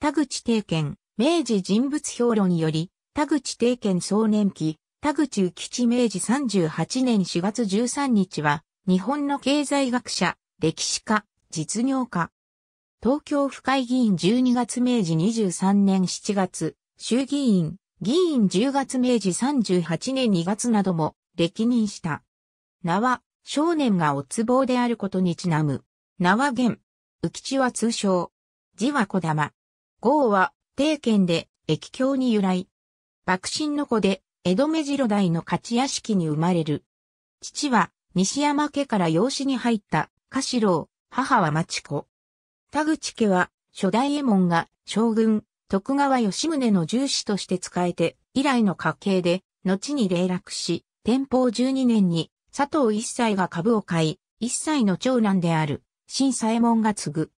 田口定健、明治人物評論より、田口定健総年期、田口浮吉明治38年4月13日は、日本の経済学者、歴史家、実業家。東京府会議員12月明治23年7月、衆議院、議員10月明治38年2月なども、歴任した。名は、少年がおつぼうであることにちなむ。名は玄。浮吉は通称。字は小玉。号は、定県で、駅境に由来。幕臣の子で、江戸目白代の勝屋敷に生まれる。父は、西山家から養子に入った、加四郎、母は町子。田口家は、初代右衛門が、将軍、徳川吉宗の重視として仕えて、以来の家系で、後に霊落し、天保12年に、佐藤一歳が株を買い、一歳の長男である、新左衛門が継ぐ。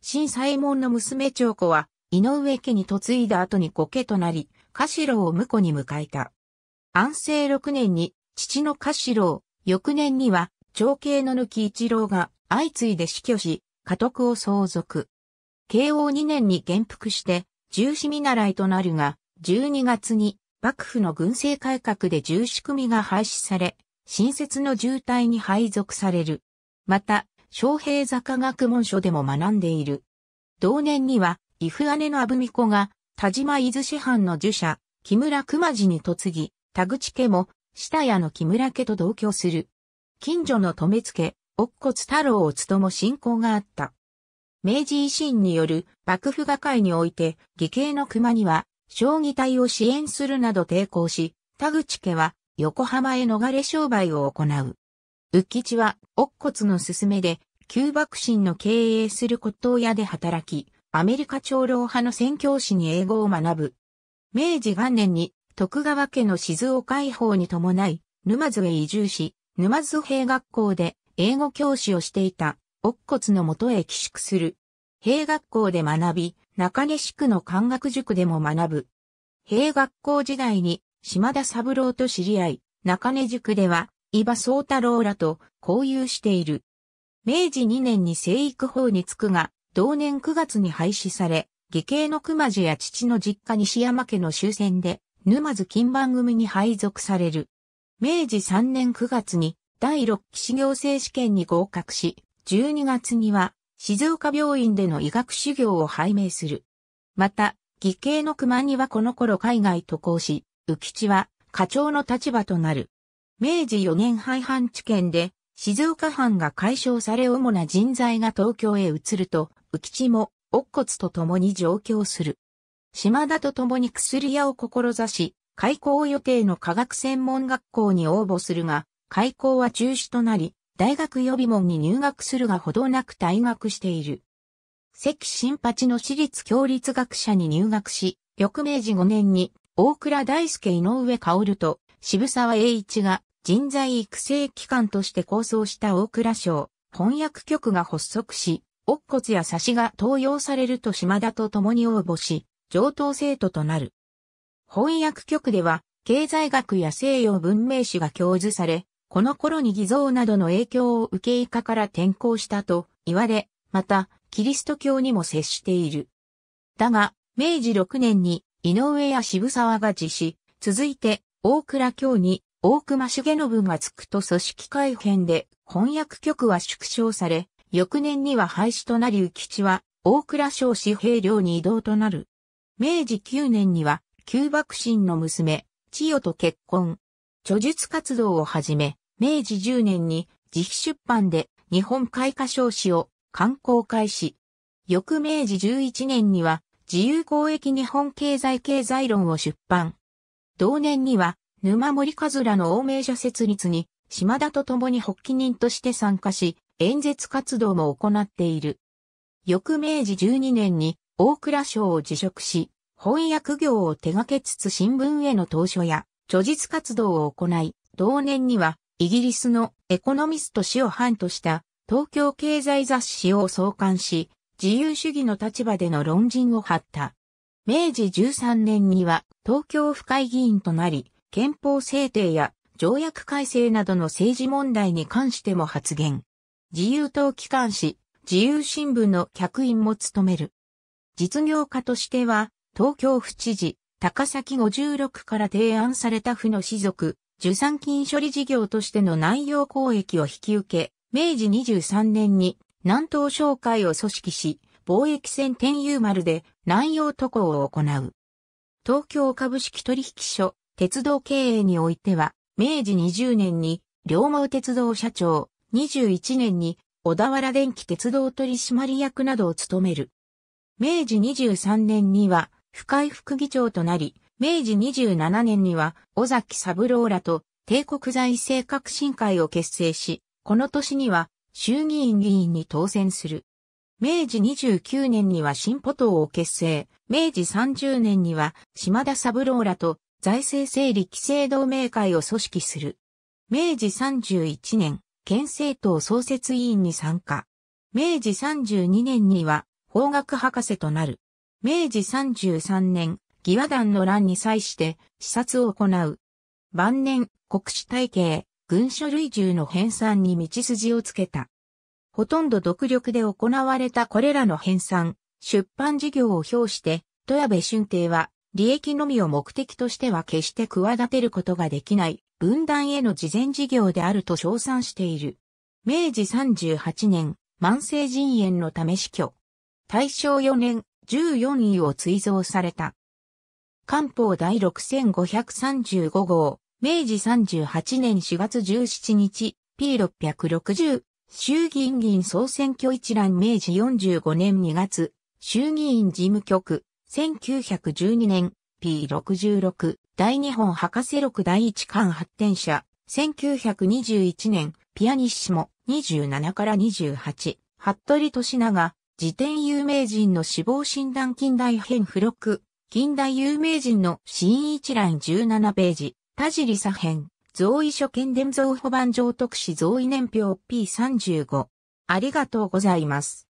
新左衛門の娘長子は、井上家に嫁いだ後に後家となり、家四郎を婿に迎えた。安政6年に父の家四郎、翌年には長兄の抜き一郎が相次いで死去し、家督を相続。慶応2年に元服して、重視見習いとなるが、12月に幕府の軍政改革で重仕組みが廃止され、新設の渋滞に配属される。また、昌平坂学問書でも学んでいる。同年には、伊夫姉の阿文子が、田島伊豆市藩の儒者、木村熊次に嫁ぎ、田口家も、下屋の木村家と同居する。近所の留付、乙骨太郎を務も信仰があった。明治維新による幕府瓦解において、義兄の熊には、将棋隊を支援するなど抵抗し、田口家は横浜へ逃れ商売を行う。浮吉は、乙骨の勧めで、旧幕臣の経営する骨董屋で働き、アメリカ長老派の宣教師に英語を学ぶ。明治元年に徳川家の静岡解放に伴い、沼津へ移住し、沼津兵学校で英語教師をしていた、乙骨のもとへ寄宿する。兵学校で学び、中根宿の漢学塾でも学ぶ。兵学校時代に島田三郎と知り合い、中根塾では、伊庭宗太郎らと交友している。明治2年に生育法に就くが、同年9月に廃止され、義兄の熊次や父の実家西山家の終戦で、沼津金番組に配属される。明治3年9月に第6期修行生試験に合格し、12月には静岡病院での医学修行を拝命する。また、義兄の熊にはこの頃海外渡航し、浮地は課長の立場となる。明治4年廃藩置県で静岡藩が解消され主な人材が東京へ移ると、浮地も、乙骨と共に上京する。島田と共に薬屋を志し、開校予定の科学専門学校に応募するが、開校は中止となり、大学予備門に入学するがほどなく退学している。関新八の私立共立学者に入学し、翌明治5年に大倉大輔井上薫と渋沢栄一が人材育成機関として構想した大倉省翻訳局が発足し、乙骨や差しが登用されると島田と共に応募し、上等生徒となる。翻訳局では、経済学や西洋文明史が教授され、この頃に偽造などの影響を受け以下から転校したと言われ、また、キリスト教にも接している。だが、明治6年に井上や渋沢が自死続いて大倉京に大隈重信がつくと組織改編で翻訳局は縮小され、翌年には廃止となり浮吉は大倉省紙兵領に移動となる。明治9年には旧幕臣の娘、千代と結婚。著述活動をはじめ、明治10年に自費出版で日本開花少子を刊行開始。翌明治11年には自由公益日本経済経済論を出版。同年には沼森和良の欧米社設立に島田と共に発起人として参加し、演説活動も行っている。翌明治12年に大蔵省を辞職し、翻訳業を手掛けつつ新聞への投書や著述活動を行い、同年にはイギリスのエコノミスト氏を範とした東京経済雑誌を創刊し、自由主義の立場での論陣を張った。明治13年には東京府会議員となり、憲法制定や条約改正などの政治問題に関しても発言。自由党機関紙、自由新聞の客員も務める。実業家としては、東京府知事、高崎56から提案された府の士族、受産金処理事業としての内容公益を引き受け、明治23年に南東商会を組織し、貿易船天遊丸で南洋渡航を行う。東京株式取引所、鉄道経営においては、明治20年に、両毛鉄道社長、21年に小田原電気鉄道取締役などを務める。明治23年には、不井副議長となり、明治27年には、尾崎三郎らと帝国財政革新会を結成し、この年には衆議院議員に当選する。明治29年には新歩党を結成、明治30年には島田三郎らと財政整理規制同盟会を組織する。明治31年、県政党創設委員に参加。明治32年には法学博士となる。明治33年、義和団の乱に際して視察を行う。晩年、国史体系、軍書類従の編纂に道筋をつけた。ほとんど独力で行われたこれらの編纂、出版事業を表して、戸谷部俊帝は利益のみを目的としては決して企てることができない分断への事前事業であると称賛している。明治38年、慢性腎炎のため死去。大正4年、14位を追贈された。官報第6535号、明治38年4月17日、P660、衆議院議員総選挙一覧明治45年2月、衆議院事務局、1912年 P66 大日本博士録第一巻発展者。1921年ピアニッシモ27から28。服部利長。辞典有名人の死亡診断近代編付録。近代有名人の死因一覧17ページ。田尻左編。贈位書見伝蔵保版上特使贈位年表 P35。ありがとうございます。